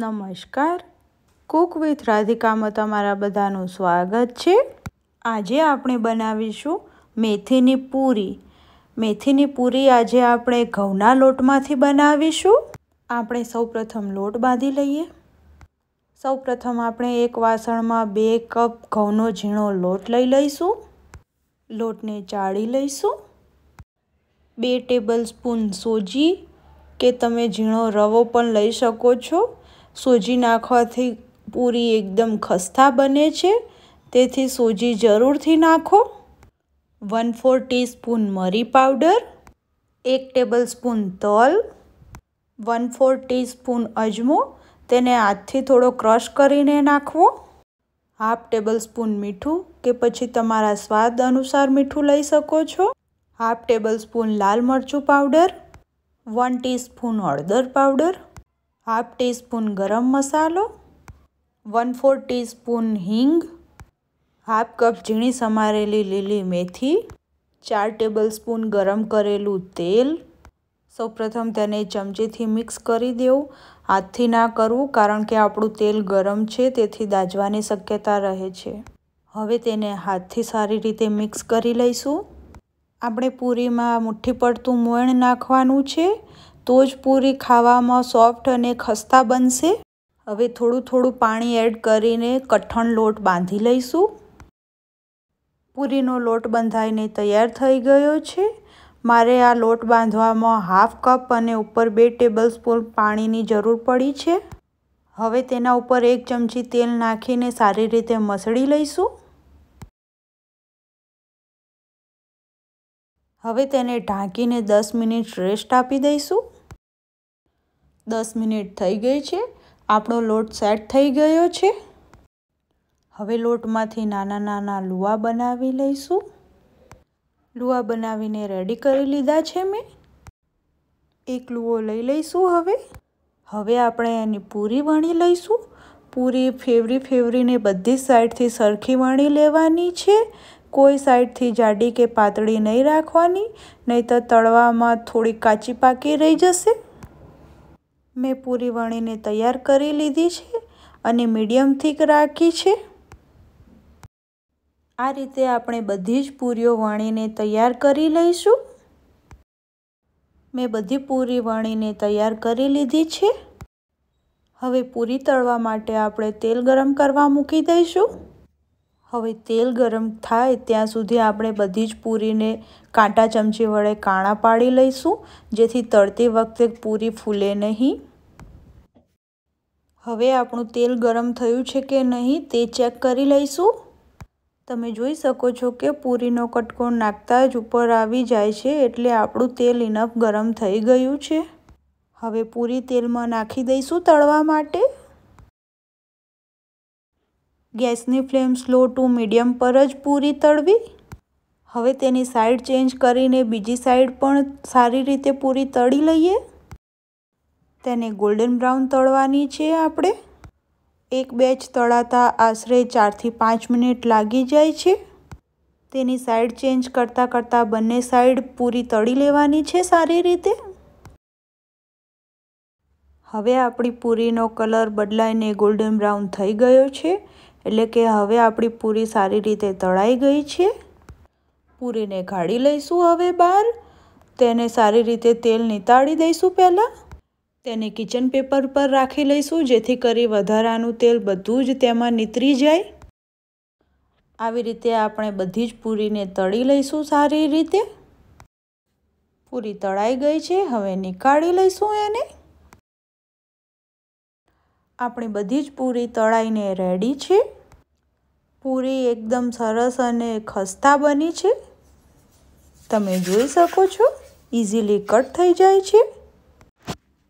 નમસ્કાર Cook with રાધિકામાં તમારા બધાનું સ્વાગત છે આજે આપણે બનાવીશું મેથીની પૂરી મેથીની પૂરી આજે આપણે ઘઉંના લોટમાંથી બનાવીશું આપણે સૌપ્રથમ લોટ બાંધી લઈએ સૌપ્રથમ આપણે એક વાસણમાં બે કપ ઘઉંનો ઝીણો લોટ લઈ લઈશું લોટને ચાળી લઈશું બે ટેબલ સ્પૂન સોજી કે તમે ઝીણો રવો પણ લઈ શકો છો સોજી નાખવાથી પૂરી એકદમ ખસ્તા બને છે તેથી સોજી જરૂરથી નાખો વન ફોર ટીસ્પૂન મરી પાવડર એક ટેબલ સ્પૂન તલ વન ફોર ટીસ્પૂન અજમો તેને હાથથી થોડો ક્રશ કરીને નાખવો હાફ ટેબલ સ્પૂન મીઠું કે પછી તમારા સ્વાદ અનુસાર મીઠું લઈ શકો છો હાફ ટેબલ સ્પૂન લાલ મરચું પાવડર વન ટીસ્પૂન હળદર પાવડર હાફ ટીસ્પૂન ગરમ મસાલો વન ફોર ટીસ્પૂન હિંગ હાફ કપ ઝીણી સમારેલી લીલી મેથી ચાર ટેબલ સ્પૂન ગરમ કરેલું તેલ સૌપ્રથમ તેને ચમચીથી મિક્સ કરી દેવું હાથથી ના કરવું કારણ કે આપણું તેલ ગરમ છે તેથી દાજવાની શક્યતા રહે છે હવે તેને હાથથી સારી રીતે મિક્સ કરી લઈશું આપણે પૂરીમાં મુઠ્ઠી પડતું મોણ નાખવાનું છે તો જ પૂરી ખાવામાં સોફ્ટ અને ખસ્તા બનશે હવે થોડું થોડું પાણી એડ કરીને કઠણ લોટ બાંધી લઈશું પૂરીનો લોટ બંધાઈને તૈયાર થઈ ગયો છે મારે આ લોટ બાંધવામાં હાફ કપ અને ઉપર બે ટેબલ સ્પૂન પાણીની જરૂર પડી છે હવે તેના ઉપર એક ચમચી તેલ નાખીને સારી રીતે મસળી લઈશું હવે તેને ઢાંકીને દસ મિનિટ રેસ્ટ આપી દઈશું દસ મિનિટ થઈ ગઈ છે આપણો લોટ સેટ થઈ ગયો છે હવે લોટમાંથી નાના નાના લુવા બનાવી લઈશું લુવા બનાવીને રેડી કરી લીધા છે મેં એક લુવો લઈ લઈશું હવે હવે આપણે એની પૂરી વણી લઈશું પૂરી ફેવરી ફેવરીને બધી સાઈડથી સરખી વણી લેવાની છે કોઈ સાઈડથી જાડી કે પાતળી નહીં રાખવાની નહીં તો તળવામાં થોડી કાચી પાકી રહી જશે મેં પૂરી વણીને તૈયાર કરી લીધી છે અને મીડિયમ થીક રાખી છે આ રીતે આપણે બધી જ પૂરીઓ વણીને તૈયાર કરી લઈશું મેં બધી પૂરી વણીને તૈયાર કરી લીધી છે હવે પૂરી તળવા માટે આપણે તેલ ગરમ કરવા મૂકી દઈશું હવે તેલ ગરમ થાય ત્યાં સુધી આપણે બધી જ પૂરીને કાંટા ચમચી વડે કાણા પાડી લઈશું જેથી તળતી વખતે પૂરી ફૂલે નહીં હવે આપણું તેલ ગરમ થયું છે કે નહીં તે ચેક કરી લઈશું તમે જોઈ શકો છો કે પૂરીનો કટકો નાખતા જ ઉપર આવી જાય છે એટલે આપણું તેલ ઇનફ ગરમ થઈ ગયું છે હવે પૂરી તેલમાં નાખી દઈશું તળવા માટે ગેસની ફ્લેમ સ્લો ટુ મીડિયમ પર જ પૂરી તળવી હવે તેની સાઈડ ચેન્જ કરીને બીજી સાઈડ પણ સારી રીતે પૂરી તળી લઈએ તેને ગોલ્ડન બ્રાઉન તળવાની છે આપણે એક બેચ તળાતા આશરે ચારથી પાંચ મિનિટ લાગી જાય છે તેની સાઈડ ચેન્જ કરતાં કરતાં બંને સાઈડ પૂરી તળી લેવાની છે સારી રીતે હવે આપણી પૂરીનો કલર બદલાઈને ગોલ્ડન બ્રાઉન થઈ ગયો છે એટલે કે હવે આપણી પૂરી સારી રીતે તળાઈ ગઈ છે પૂરીને કાઢી લઈશું હવે બહાર તેને સારી રીતે તેલ નીતાળી દઈશું પહેલાં તેને કિચન પેપર પર રાખી લઈશું જેથી કરી વધારાનું તેલ બધું જ તેમાં નીતરી જાય આવી રીતે આપણે બધી જ પૂરીને તળી લઈશું સારી રીતે પૂરી તળાઈ ગઈ છે હવે નીકાળી લઈશું એને આપણી બધી જ પૂરી તળાઈને રેડી છે પૂરી એકદમ સરસ અને ખસ્તા બની છે તમે જોઈ શકો છો ઇઝીલી કટ થઈ જાય છે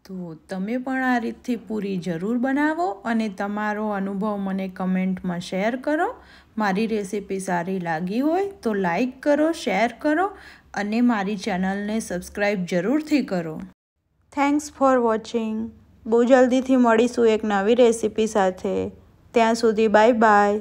તો તમે પણ આ રીતથી પૂરી જરૂર બનાવો અને તમારો અનુભવ મને કમેન્ટમાં શેર કરો મારી રેસીપી સારી લાગી હોય તો લાઈક કરો શેર કરો અને મારી ચેનલને સબસ્ક્રાઈબ જરૂરથી કરો થેન્ક્સ ફોર વોચિંગ બહુ જલ્દીથી મળીશું એક નવી રેસીપી સાથે ત્યાં સુધી બાય બાય